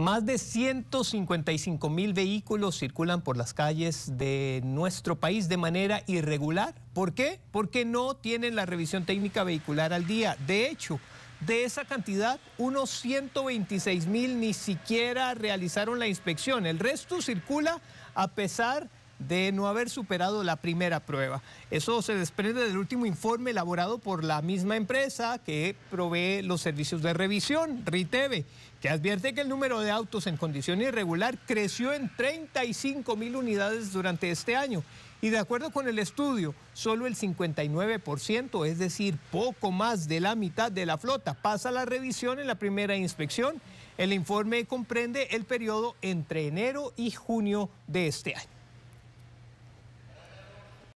Más de 155 mil vehículos circulan por las calles de nuestro país de manera irregular. ¿Por qué? Porque no tienen la revisión técnica vehicular al día. De hecho, de esa cantidad, unos 126 mil ni siquiera realizaron la inspección. El resto circula a pesar de no haber superado la primera prueba. Eso se desprende del último informe elaborado por la misma empresa que provee los servicios de revisión, RITEVE, que advierte que el número de autos en condición irregular creció en 35 mil unidades durante este año. Y de acuerdo con el estudio, solo el 59%, es decir, poco más de la mitad de la flota, pasa la revisión en la primera inspección. El informe comprende el periodo entre enero y junio de este año.